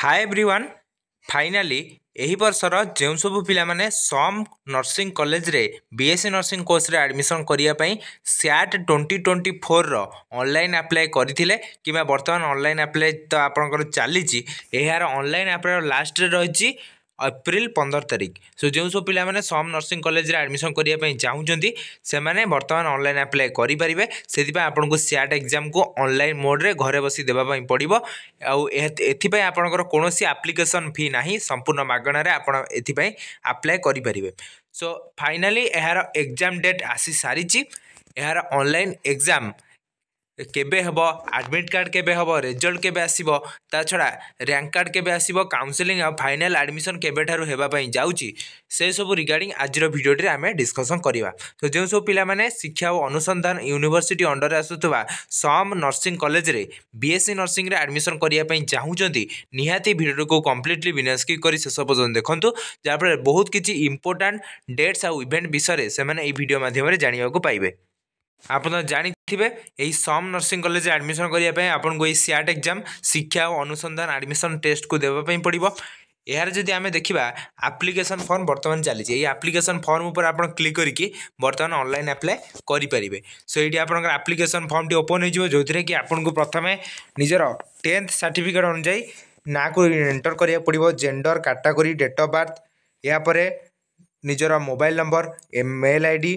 ହାଏ everyone finally ଏହି ବର୍ଷର ଯେଉଁ ସବୁ ପିଲାମାନେ ସମ୍ ନର୍ସିଂ କଲେଜରେ ବି ଏସ୍ ସି ନର୍ସିଂ କୋର୍ସରେ ଆଡ଼ମିସନ୍ କରିବା ପାଇଁ ସ୍ୟାଟ୍ ଟ୍ୱେଣ୍ଟି ଟ୍ୱେଣ୍ଟି ଫୋର୍ର ଅନଲାଇନ୍ ଆପ୍ଲାଏ କରିଥିଲେ କିମ୍ବା ବର୍ତ୍ତମାନ ଅନଲାଇନ୍ ଆପ୍ଲାଏ ତ ଆପଣଙ୍କର ଚାଲିଛି ଏହାର ଅନଲାଇନ୍ ଆପ୍ଲାଏର ଲାଷ୍ଟରେ ରହିଛି ଏପ୍ରିଲ ପନ୍ଦର ତାରିଖ ସୋ ଯେଉଁ ସବୁ ପିଲାମାନେ ସମ୍ ନର୍ସିଂ କଲେଜରେ ଆଡ଼ମିସନ୍ କରିବା ପାଇଁ ଚାହୁଁଛନ୍ତି ସେମାନେ ବର୍ତ୍ତମାନ ଅନଲାଇନ୍ ଆପ୍ଲାଏ କରିପାରିବେ ସେଥିପାଇଁ ଆପଣଙ୍କୁ ସିଆଟ୍ ଏକ୍ଜାମ୍କୁ ଅନଲାଇନ୍ ମୋଡ଼ରେ ଘରେ ବସି ଦେବା ପାଇଁ ପଡ଼ିବ ଆଉ ଏଥିପାଇଁ ଆପଣଙ୍କର କୌଣସି ଆପ୍ଲିକେସନ୍ ଫି ନାହିଁ ସମ୍ପୂର୍ଣ୍ଣ ମାଗଣାରେ ଆପଣ ଏଥିପାଇଁ ଆପ୍ଲାଏ କରିପାରିବେ ସୋ ଫାଇନାଲି ଏହାର ଏକ୍ଜାମ୍ ଡେଟ୍ ଆସି ସାରିଛି ଏହାର ଅନଲାଇନ୍ ଏକ୍ଜାମ୍ কেবে হব আডমিট কার্ড কেবে হব রেজল্ট কেবে আসব তা ছড়া র্যাঙ্ক কার্ড কেবে আসব কাউন্সেলিং আর ফাইনাল আডমিশন কেবেঠার হওয়া যাচ্ছি সেসব রিগার্ডিং আজর ভিডিওটি আমি ডিসকসন করা তো যে সব পিলামানে শিক্ষা ও অনুসন্ধান ইউনিভার্সিটি অন্ডরে আসুথিবা সম নর্সিং কলেজরে বিএসসি নর্সিংরে আডমিশন করা চাহুমান নিহতি ভিডিওটিকে কমপ্লিটলি বিনাস্কি করে শেষ পর্যন্ত দেখুন যাফলে বহুত কিছু ইম্পর্টাট ডেটস আউ ইভেন্ট বিষয়ে সে এই ভিডিও মাধ্যমে জাঁয়া পাইবে আপনারা জানিথিবে এই সম নর্সিং কলেজে আডমিশন করা আপনার এই সিআট এক্সাম শিক্ষা ও অনুসন্ধান আডমিশন টেস্টকু দেওয়া পড়ব এর যদি আমি দেখা আপ্লিকেসন ফর্ম বর্তমান চালছে এই আপ্লিকেসন ফর্ম উপরে আপনার ক্লিক করি বর্তমান অনলাইন আপ্লাই করে পে সো এইটি আপনার আপ্লিকেসন ফর্মটি ওপন হয়ে যাব যে কি আপনার প্রথমে নিজের টেন্থ সার্টিফিকেট অনুযায়ী না এন্টর করা পড়ব gender category date of birth এরপরে নিজের মোবাইল নম্বর মেল আইডি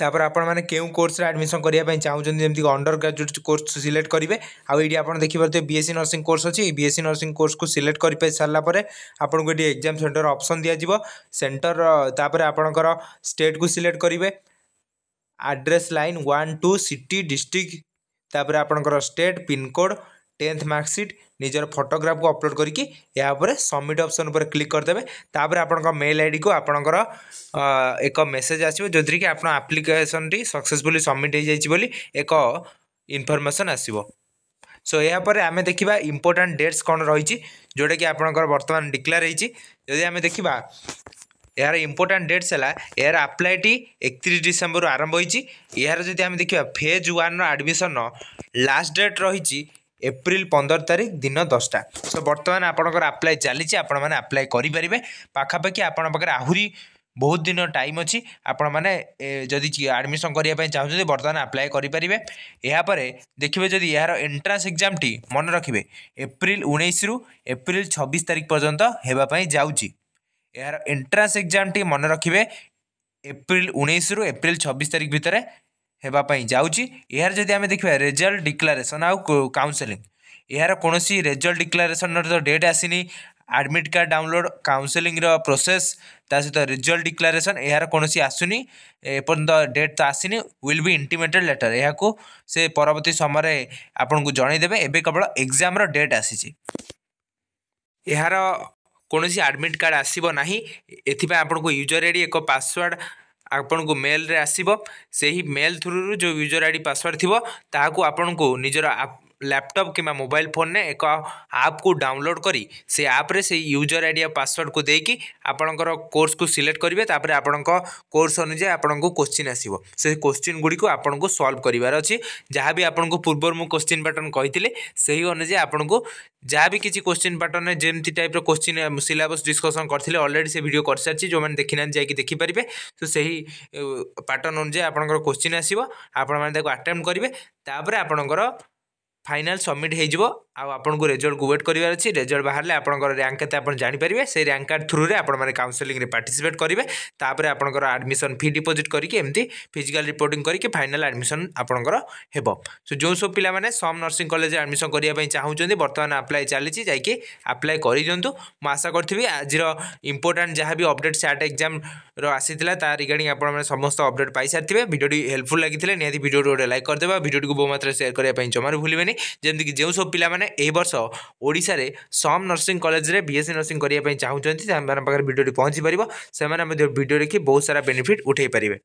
ତାପରେ ଆପଣମାନେ କେଉଁ କୋର୍ସରେ ଆଡ଼ମିସନ୍ କରିବା ପାଇଁ ଚାହୁଁଛନ୍ତି ଯେମିତି ଅଣ୍ଡର ଗ୍ରାଜୁଏଟ୍ କୋର୍ସ ସିଲେକ୍ଟ କରିବେ ଆଉ ଏଇଠି ଆପଣ ଦେଖିପାରୁଥିବେ ବିଏସ୍ସି ନର୍ସିଂ କୋର୍ସ ଅଛି ଏଇ ବିଏସ୍ସି ନର୍ସିଂ କୋର୍ସକୁ ସିଲେକ୍ଟ କରିପାରି ସାରିଲା ପରେ ଆପଣଙ୍କୁ ଏଠି ଏକ୍ଜାମ୍ ସେଣ୍ଟର ଅପସନ୍ ଦିଆଯିବ ସେଣ୍ଟର ତାପରେ ଆପଣଙ୍କର ଷ୍ଟେଟ୍କୁ ସିଲେକ୍ଟ କରିବେ address line one two city district ତାପରେ ଆପଣଙ୍କର ଷ୍ଟେଟ୍ ପିନ୍କୋଡ଼୍ টেন্थ মার্কସିট ନିଜର ଫଟୋଗ୍ରାଫକୁ ଅପଲୋଡ଼ କରିକି ଏହା ଉପରେ ସବମିଟ୍ ଅପସନ୍ ଉପରେ କ୍ଲିକ୍ କରିଦେବେ ତାପରେ ଆପଣଙ୍କ ମେଲ୍ ଆଇଡ଼ିକୁ ଆପଣଙ୍କର ଏକ ମେସେଜ୍ ଆସିବ ଯେଉଁଥିରେ କି ଆପଣ ଆପ୍ଲିକେସନ୍ଟି ସକ୍ସେସଫୁଲି ସବମିଟ୍ ହେଇଯାଇଛି ବୋଲି ଏକ ଇନଫର୍ମେସନ୍ ଆସିବ ସୋ ଏହାପରେ ଆମେ ଦେଖିବା ଇମ୍ପୋର୍ଟାଣ୍ଟ ଡେଟ୍ସ କ'ଣ ରହିଛି ଯେଉଁଟାକି ଆପଣଙ୍କର ବର୍ତ୍ତମାନ ଡିକ୍ଲେୟାର ହେଇଛି ଯଦି ଆମେ ଦେଖିବା ଏହାର ଇମ୍ପୋର୍ଟାଣ୍ଟ ଡେଟ୍ସ ହେଲା ଏହାର ଆପ୍ଲାଇଟି ଏକତିରିଶ ଡିସେମ୍ବରରୁ ଆରମ୍ଭ ହୋଇଛି ଏହାର ଯଦି ଆମେ ଦେଖିବା ଫେଜ୍ ୱାନ୍ର ଆଡ଼ମିସନ୍ର ଲାଷ୍ଟ ଡେଟ୍ ରହିଛି এপ্রিল পনেরো তারিখ দিন দশটা সো বর্তমানে আপনার আপ্লাই চালছে আপনার আপ্লাই করে পে পাখাপাখি আপনার পাখে আহরি ବହୁତ ଦିନ ଟାଇମ୍ ଅଛି ଆପଣମାନେ ଯଦି ଆଡ଼ମିସନ୍ କରିବା ପାଇଁ ଚାହୁଁଛନ୍ତି ବର୍ତ୍ତମାନ ଆପ୍ଲାଏ କରିପାରିବେ ଏହାପରେ ଦେଖିବେ ଯଦି ଏହାର ଏଣ୍ଟ୍ରାନ୍ସ ଏକ୍ଜାମ୍ଟି ମନେ ରଖିବେ ଏପ୍ରିଲ ଉଣେଇଶରୁ ଏପ୍ରିଲ ଛବିଶ ତାରିଖ ପର୍ଯ୍ୟନ୍ତ ହେବା ପାଇଁ ଯାଉଛି ଏହାର ଏଣ୍ଟ୍ରାନ୍ସ ଏକ୍ଜାମ୍ଟି ମନେ ରଖିବେ ଏପ୍ରିଲ ଉଣେଇଶରୁ ଏପ୍ରିଲ ଛବିଶ ତାରିଖ ଭିତରେ ହେବାପାଇଁ ଯାଉଛି ଏହାର ଯଦି ଆମେ ଦେଖିବା ରେଜଲ୍ଟ ଡିକ୍ଲାରେସନ୍ ଆଉ କାଉନସେଲିଂ ଏହାର କୌଣସି ରେଜଲ୍ଟ ଡିକ୍ଲାରେସନ୍ର ତ ଡେଟ୍ ଆସିନି ଆଡ଼ମିଟ୍ କାର୍ଡ଼ ଡାଉନଲୋଡ଼୍ କାଉନସେଲିଂର ପ୍ରୋସେସ୍ ତା ସହିତ ରେଜଲ୍ଟ ଡିକ୍ଲାରେସନ୍ ଏହାର କୌଣସି ଆସୁନି ଏପର୍ଯ୍ୟନ୍ତ ଡେଟ୍ ତ ଆସିନି ୱିଲ୍ ବି ଇଣ୍ଟିମେଟେଡ଼୍ ଲେଟର୍ ଏହାକୁ ସେ ପରବର୍ତ୍ତୀ ସମୟରେ ଆପଣଙ୍କୁ ଜଣାଇଦେବେ ଏବେ କେବଳ ଏକ୍ଜାମ୍ର ଡେଟ୍ ଆସିଛି ଏହାର କୌଣସି ଆଡ଼ମିଟ୍ କାର୍ଡ଼ ଆସିବ ନାହିଁ ଏଥିପାଇଁ ଆପଣଙ୍କୁ ୟୁଜର୍ ଆଇ ଡ଼ି ଏକ ପାସୱାର୍ଡ଼ আপনক মেইল রে আসিব সেই মেইল থ্রু যে ইউজার আইডি পাসওয়ার্ড থিবো তাକୁ আপনক নিজৰ ଲ୍ୟାପଟପ୍ କିମ୍ବା ମୋବାଇଲ୍ ଫୋନ୍ରେ ଏକ ଆପ୍କୁ ଡାଉନଲୋଡ଼୍ କରି ସେ ଆପ୍ରେ ସେଇ ୟୁଜର୍ ଆଇଡ଼ି ଆଉ ପାସୱାର୍ଡ଼କୁ ଦେଇକି ଆପଣଙ୍କର କୋର୍ସକୁ ସିଲେକ୍ଟ କରିବେ ତାପରେ ଆପଣଙ୍କ କୋର୍ସ ଅନୁଯାୟୀ ଆପଣଙ୍କୁ କୋଶ୍ଚିନ୍ ଆସିବ ସେ କୋଶ୍ଚିନ୍ ଗୁଡ଼ିକୁ ଆପଣଙ୍କୁ ସଲ୍ଭ କରିବାର ଅଛି ଯାହା ବି ଆପଣଙ୍କୁ ପୂର୍ବରୁ ମୁଁ କୋଶ୍ଚିନ୍ ପ୍ୟାଟର୍ନ କହିଥିଲି ସେହି ଅନୁଯାୟୀ ଆପଣଙ୍କୁ ଯାହା ବି କିଛି କୋଶ୍ଚିନ୍ ପ୍ୟାଟର୍ନରେ ଯେମିତି ଟାଇପ୍ର କୋଶ୍ଚିନ୍ ସିଲାବସ୍ ଡିସ୍କସନ୍ କରିଥିଲେ ଅଲରେଡ଼ି ସେ ଭିଡ଼ିଓ କରିସାରିଛି ଯେଉଁମାନେ ଦେଖିନାହାନ୍ତି ଯାଇକି ଦେଖିପାରିବେ ତ ସେହି ପାଟର୍ନ ଅନୁଯାୟୀ ଆପଣଙ୍କର କୋଶ୍ଚିନ୍ ଆସିବ ଆପଣମାନେ ତାକୁ ଆଟେମ୍ପ୍ଟ କରିବେ ତାପରେ ଆପଣଙ୍କର फाइनाल सबमिट हो ଆଉ ଆପଣଙ୍କୁ ରେଜଲ୍ଟକୁ ୱେଟ୍ କରିବାର ଅଛି ରେଜଲ୍ଟ ବାହାରିଲେ ଆପଣଙ୍କର ର୍ୟାଙ୍କ କେତେ ଆପଣ ଜାଣିପାରିବେ ସେଇ ର୍ୟାଙ୍କ କାର୍ଡ଼ ଥ୍ରୁରେ ଆପଣମାନେ କାଉନସେଲିଂରେ ପାର୍ଟିସିପେଟ୍ କରିବେ ତାପରେ ଆପଣଙ୍କର ଆଡ଼ମିସନ୍ ଫି ଡିପୋଜିଟ୍ କରିକି ଏମିତି ଫିଜିକାଲ୍ ରିପୋର୍ଟିଂ କରିକି ଫାଇନାଲ୍ ଆଡ଼ମିସନ୍ ଆପଣଙ୍କର ହେବ ସୋ ଯେଉଁ ସବୁ ପିଲାମାନେ ସମ୍ ନର୍ସିଂ କଲେଜରେ ଆଡ଼ମିସନ୍ କରିବା ପାଇଁ ଚାହୁଁଛନ୍ତି ବର୍ତ୍ତମାନ ଆପ୍ଲାଏ ଚାଲିଛି ଯାଇକି ଆପ୍ଲାଏ କରିଦିଅନ୍ତୁ ମୁଁ ଆଶା କରିଥିବି ଆଜିର ଇମ୍ପୋର୍ଟାଣ୍ଟ ଯାହା ବି ଅପଡ଼େଟ୍ ସାଟ୍ ଏକ୍ଜାମ୍ର ଆସିଥିଲା ତା ରିଗାର୍ଡ଼ିଂ ଆପଣମାନେ ସମସ୍ତ ଅପଡ଼େଟ୍ ପାଇସାରିଥିବେ ଭିଡ଼ିଓଟି ହେଲ୍ପଫୁଲ୍ ଲାଗିଥିଲେ ନିହାତି ଭିଡ଼ିଓଟି ଗୋଟେ ଲାଇକ୍ କରିଦେବା ଭିଡ଼ିଓଟିକୁ ବହୁ ମାତ୍ରାରେ ସେୟାର କରିବା ପାଇଁ ଜମାରୁ ଭୁଲିବେନି ଯେମିତିକି ଯେଉଁ ସବୁ ପିଲାମାନେ এই ବର୍ଷ ଓଡ଼ିଶାରେ ସମ୍ ନର୍ସିଂ କଲେଜରେ ବିଏସ୍ସି ନର୍ସିଂ କରିବା ପାଇଁ ଚାହୁଁଛନ୍ତି ସେମାନଙ୍କ ପାଖରେ ଭିଡ଼ିଓଟି ପହଞ୍ଚି ପାରିବ ସେମାନେ ମଧ୍ୟ ଭିଡ଼ିଓ ଦେଖି ବହୁତ ସାରା ବେନିଫିଟ୍ ଉଠାଇ ପାରିବେ